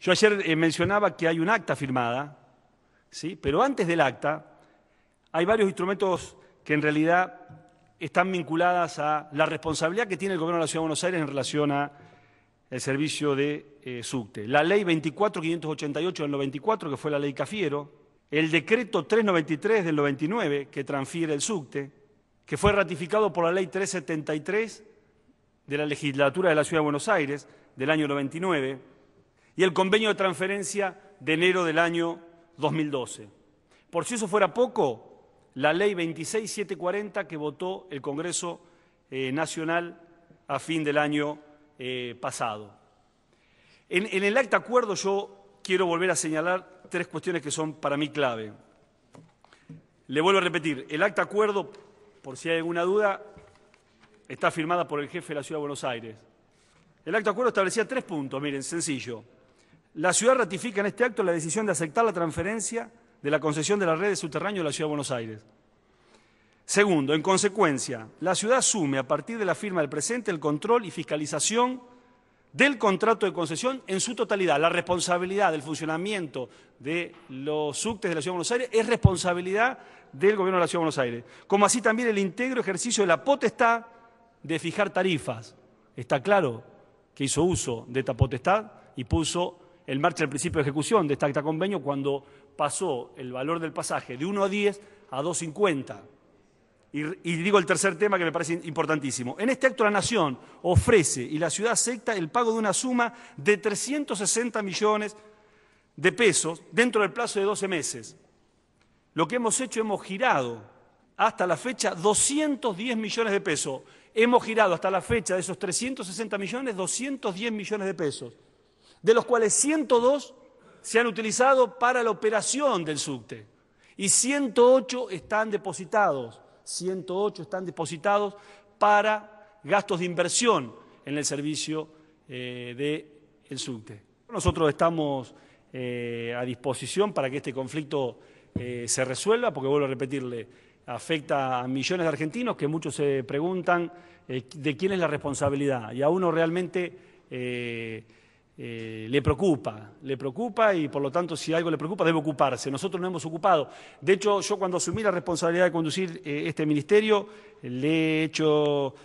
Yo ayer eh, mencionaba que hay un acta firmada, ¿sí? pero antes del acta hay varios instrumentos que en realidad están vinculadas a la responsabilidad que tiene el Gobierno de la Ciudad de Buenos Aires en relación a el servicio de eh, subte. La ley 24588 del 94, que fue la ley Cafiero, el decreto 393 del 99, que transfiere el subte, que fue ratificado por la ley 373 de la legislatura de la Ciudad de Buenos Aires del año 99, y el convenio de transferencia de enero del año 2012. Por si eso fuera poco, la ley 26740 que votó el Congreso eh, Nacional a fin del año eh, pasado. En, el acta acuerdo yo quiero volver a señalar tres cuestiones que son para mí clave. Le vuelvo a repetir, el acta acuerdo, por si hay alguna duda, está firmada por el jefe de la Ciudad de Buenos Aires. El acta acuerdo establecía tres puntos, miren, sencillo la ciudad ratifica en este acto la decisión de aceptar la transferencia de la concesión de la red de subterráneo de la Ciudad de Buenos Aires. Segundo, en consecuencia, la ciudad asume a partir de la firma del presente el control y fiscalización del contrato de concesión en su totalidad. La responsabilidad del funcionamiento de los subtes de la Ciudad de Buenos Aires es responsabilidad del Gobierno de la Ciudad de Buenos Aires, como así también el íntegro ejercicio de la potestad de fijar tarifas. Está claro que hizo uso de esta potestad y puso en marcha del principio de ejecución de este acta convenio cuando pasó el valor del pasaje de 1 a 10 a 2,50. Y, y, digo el tercer tema que me parece importantísimo. En este acto la Nación ofrece y la ciudad acepta el pago de una suma de 360 millones de pesos dentro del plazo de 12 meses. Lo que hemos hecho, hemos girado hasta la fecha 210 millones de pesos. Hemos girado hasta la fecha de esos 360 millones, 210 millones de pesos de los cuales 102 se han utilizado para la operación del subte y 108 están depositados, 108 están depositados para gastos de inversión en el servicio eh, del subte. Nosotros estamos eh, a disposición para que este conflicto eh, se resuelva, porque vuelvo a repetirle, afecta a millones de argentinos que muchos se preguntan de quién es la responsabilidad y a uno realmente... Eh, le preocupa, le preocupa y por lo tanto si algo le preocupa debe ocuparse. Nosotros no hemos ocupado. De hecho, yo cuando asumí la responsabilidad de conducir eh, este ministerio, le he hecho,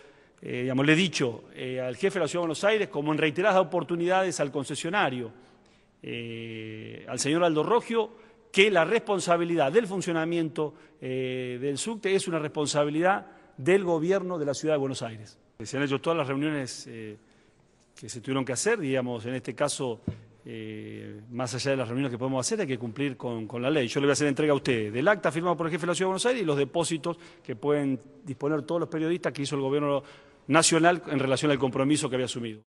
eh, digamos, le he dicho al jefe de la Ciudad de Buenos Aires, como en reiteradas oportunidades al concesionario, al señor Aldo Rogio, que la responsabilidad del funcionamiento del subte es una responsabilidad del gobierno de la Ciudad de Buenos Aires. Se han hecho todas las reuniones que se tuvieron que hacer, digamos, en este caso, eh, más allá de las reuniones que podemos hacer, hay que cumplir con, la ley. Yo le voy a hacer entrega a usted del acta firmado por el jefe de la Ciudad de Buenos Aires y los depósitos que pueden disponer todos los periodistas que hizo el gobierno nacional en relación al compromiso que había asumido.